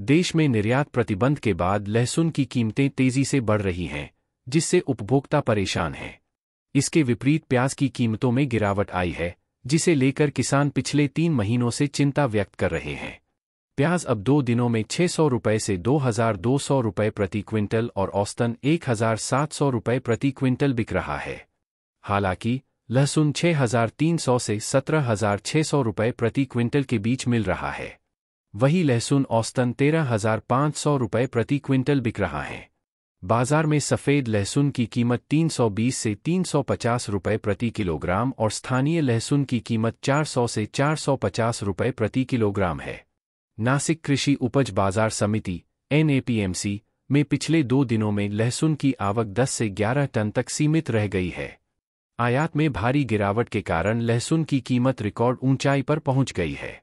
देश में निर्यात प्रतिबंध के बाद लहसुन की कीमतें तेजी से बढ़ रही हैं जिससे उपभोक्ता परेशान हैं इसके विपरीत प्याज की कीमतों में गिरावट आई है जिसे लेकर किसान पिछले तीन महीनों से चिंता व्यक्त कर रहे हैं प्याज अब दो दिनों में छह सौ रुपये से दो हजार दो सौ रुपये प्रति क्विंटल और औसतन एक हजार सात सौ रुपये प्रति क्विंटल बिक रहा है हालांकि लहसुन छह हजार तीन सौ से सत्रह हजार छह सौ रुपये प्रति क्विंटल के बीच मिल रहा है वही लहसुन औसतन तेरह हजार पांच सौ रुपये प्रति क्विंटल बिक रहा है बाजार में सफ़ेद लहसुन की कीमत 320 से 350 रुपए प्रति किलोग्राम और स्थानीय लहसुन की कीमत 400 से 450 रुपए प्रति किलोग्राम है नासिक कृषि उपज बाजार समिति एनएपीएमसी में पिछले दो दिनों में लहसुन की आवक 10 से 11 टन तक सीमित रह गई है आयात में भारी गिरावट के कारण लहसुन की कीमत रिकॉर्ड ऊंचाई पर पहुंच गई है